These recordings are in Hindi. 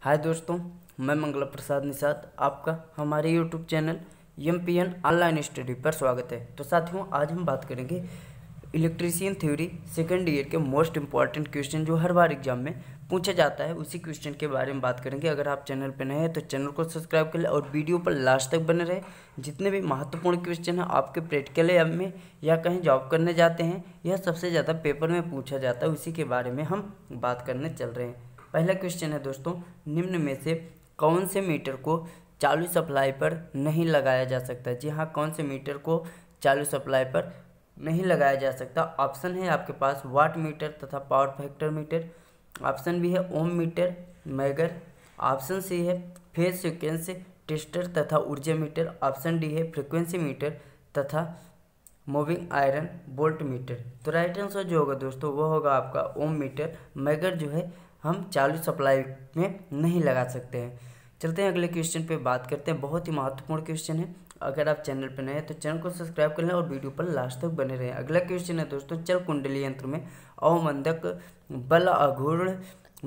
हाय दोस्तों मैं मंगला प्रसाद निषाद आपका हमारे YouTube channel M P N online study पर स्वागत है तो साथियों आज हम बात करेंगे इलेक्ट्रीशियन थ्योरी सेकेंड ईयर के मोस्ट इंपॉर्टेंट क्वेश्चन जो हर बार एग्जाम में पूछा जाता है उसी क्वेश्चन के बारे में बात करेंगे अगर आप चैनल पर नए हैं तो चैनल को सब्सक्राइब कर लें और वीडियो पर लास्ट तक बने रहे जितने भी महत्वपूर्ण क्वेश्चन हैं आपके प्रैक्टिकल एम में या कहीं जॉब करने जाते हैं यह सबसे ज़्यादा पेपर में पूछा जाता है उसी के बारे में हम बात करने चल रहे हैं पहला क्वेश्चन है दोस्तों निम्न में से कौन से मीटर को चालू सप्लाई पर नहीं लगाया जा सकता जी हाँ कौन से मीटर को चालू सप्लाई पर नहीं लगाया जा सकता ऑप्शन है आपके पास वाट मीटर तथा पावर फैक्टर मीटर ऑप्शन भी है ohm meter megger option C है फेज सिक्वेंस टेस्टर तथा ऊर्जा मीटर ऑप्शन डी है फ्रिक्वेंसी मीटर तथा मूविंग आयरन बोल्ट मीटर तो राइट आंसर जो होगा दोस्तों वो होगा आपका ओम मीटर मैगर जो है हम चालू सप्लाई में नहीं लगा सकते हैं चलते हैं अगले क्वेश्चन पे बात करते हैं बहुत ही महत्वपूर्ण क्वेश्चन है अगर आप चैनल पर नए हैं तो चैनल को सब्सक्राइब कर लें और वीडियो पर लास्ट तक बने रहें अगला क्वेश्चन है दोस्तों चल कुंडली यंत्र में अवमंदक बल अघूर्ण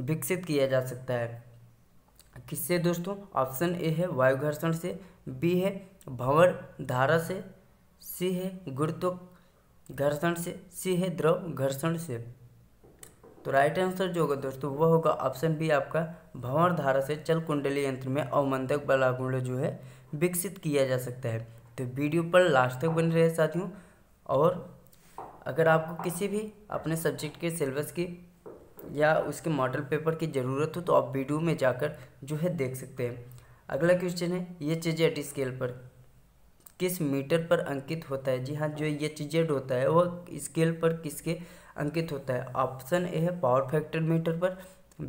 विकसित किया जा सकता है किससे दोस्तों ऑप्शन ए है वायु घर्षण से बी है भंवर धारा से सी है गुरुत्व घर्षण से सी है द्रव घर्षण से तो राइट आंसर जो होगा दोस्तों वह होगा ऑप्शन बी आपका भंवर धारा से चल कुंडली यंत्र में अवमंदक बलागुण जो है विकसित किया जा सकता है तो वीडियो पर लास्ट तक बन रहे साथियों और अगर आपको किसी भी अपने सब्जेक्ट के सिलेबस की या उसके मॉडल पेपर की ज़रूरत हो तो आप वीडियो में जाकर जो है देख सकते हैं अगला क्वेश्चन है ये चीजेट स्केल पर किस मीटर पर अंकित होता है जी हाँ जो ये चीजेट होता है वह स्केल पर किसके अंकित होता है ऑप्शन ए है पावर फैक्टर मीटर पर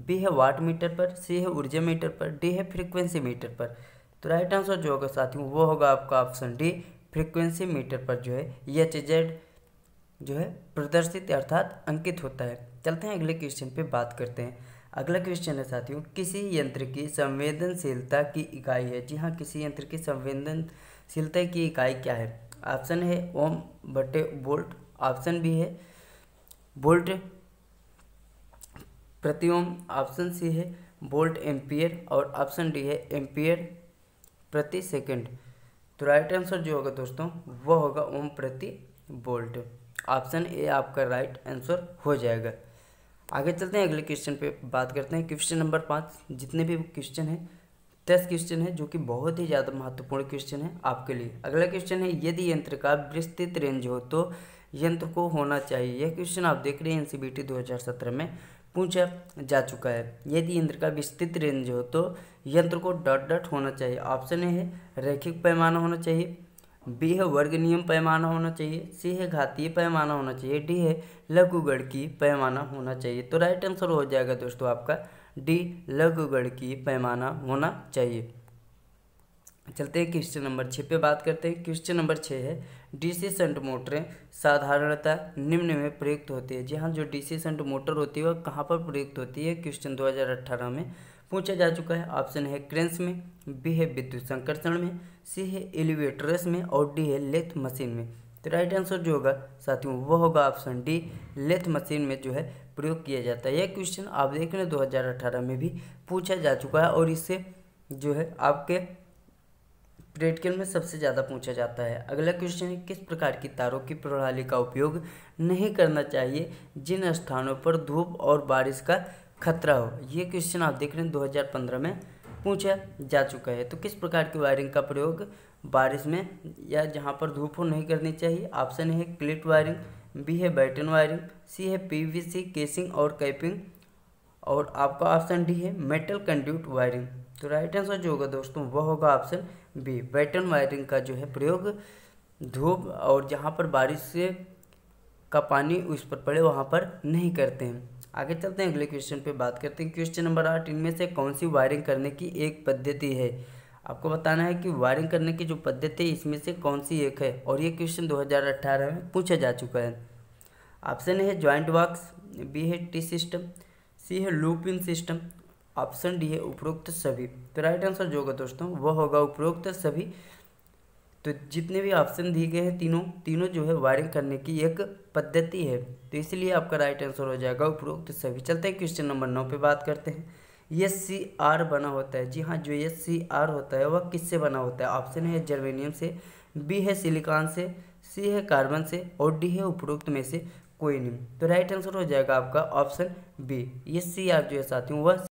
बी है वाट मीटर पर सी है ऊर्जा मीटर पर डी है फ्रीक्वेंसी मीटर पर तो राइट आंसर जो होगा साथियों वो होगा आपका ऑप्शन डी फ्रीक्वेंसी मीटर पर जो है एच जेड जो है प्रदर्शित अर्थात अंकित होता है चलते हैं अगले क्वेश्चन पे बात करते हैं अगला क्वेश्चन है साथियों किसी यंत्र की संवेदनशीलता की इकाई है जी हाँ किसी यंत्र की संवेदनशीलता की इकाई क्या है ऑप्शन है ओम बटे वोल्ट ऑप्शन भी है बोल्ट प्रति ओम ऑप्शन सी है बोल्ट एम्पियर और ऑप्शन डी है एम्पियर प्रति सेकंड तो राइट आंसर जो होगा दोस्तों वह होगा ओम प्रति बोल्ट ऑप्शन ए आपका राइट आंसर हो जाएगा आगे चलते हैं अगले क्वेश्चन पे बात करते हैं क्वेश्चन नंबर पाँच जितने भी क्वेश्चन हैं दस क्वेश्चन है जो कि बहुत ही ज़्यादा महत्वपूर्ण क्वेश्चन है आपके लिए अगला क्वेश्चन है यदि यंत्र का विस्तृत रेंज हो तो यंत्र को होना चाहिए यह क्वेश्चन आप देख रहे हैं एनसीबीटी 2017 में पूछा जा चुका है यदि यंत्र का विस्तृत रेंज हो तो यंत्र को डॉट डॉट होना चाहिए ऑप्शन ए है रैखिक पैमाना होना चाहिए बी है वर्ग नियम पैमाना होना चाहिए सी है घातीय पैमाना होना चाहिए डी है लघुगढ़ की पैमाना होना चाहिए तो राइट आंसर हो जाएगा दोस्तों आपका डी लघुगढ़ की पैमाना होना चाहिए चलते हैं क्वेश्चन नंबर छः पे बात करते हैं क्वेश्चन नंबर छः है डीसी संट मोटरें साधारणतः निम्न में प्रयुक्त होती है जी हाँ जो डीसी संट मोटर होती है वह कहाँ पर प्रयुक्त होती है क्वेश्चन 2018 में पूछा जा चुका है ऑप्शन है क्रेंस में बी है विद्युत संकर्षण में सी है एलिवेटरस में और डी है लेथ मशीन में तो राइट आंसर जो होगा साथियों वह होगा ऑप्शन डी लेथ मशीन में जो है प्रयोग किया जाता है यह क्वेश्चन आप देख रहे हैं में भी पूछा जा चुका है और इससे जो है आपके प्रेटकल में सबसे ज़्यादा पूछा जाता है अगला क्वेश्चन है किस प्रकार की तारों की प्रणाली का उपयोग नहीं करना चाहिए जिन स्थानों पर धूप और बारिश का खतरा हो ये क्वेश्चन आप देख रहे हैं 2015 में पूछा जा चुका है तो किस प्रकार की वायरिंग का प्रयोग बारिश में या जहाँ पर धूप हो नहीं करनी चाहिए ऑप्शन है क्लिट वायरिंग बी है बैटन वायरिंग सी है पीवीसी केसिंग और कैपिंग और आपका ऑप्शन डी है मेटल कंड्यूट वायरिंग तो राइट आंसर जो होगा दोस्तों वह होगा ऑप्शन बी बैटन वायरिंग का जो है प्रयोग धूप और जहाँ पर बारिश से का पानी उस पर पड़े वहाँ पर नहीं करते हैं आगे चलते हैं अगले क्वेश्चन पे बात करते हैं क्वेश्चन नंबर आठ इनमें से कौन सी वायरिंग करने की एक पद्धति है आपको बताना है कि वायरिंग करने की जो पद्धति है इसमें से कौन सी एक है और ये क्वेश्चन 2018 में पूछा जा चुका है ऑप्शन है ज्वाइंट वॉक्स बी है टी सिस्टम सी है loop in system option D है उपरोक्त सभी तो राइट आंसर जो होगा दोस्तों वह होगा उपरोक्त सभी तो जितने भी ऑप्शन दिए गए हैं तीनों तीनों जो है वायरिंग करने की एक पद्धति है तो इसलिए आपका राइट आंसर हो जाएगा उपरोक्त सभी चलते हैं क्वेश्चन नंबर नौ पे बात करते हैं ये सी आर बना होता है जी हाँ जो ये सी आर होता है वह किससे बना होता है ऑप्शन है जर्मेनियम से बी है सिलिकॉन से सी है कार्बन से और डी है उपरोक्त में से कोई नहीं तो राइट आंसर हो जाएगा आपका ऑप्शन बी ये सी आर जो है साथियों वह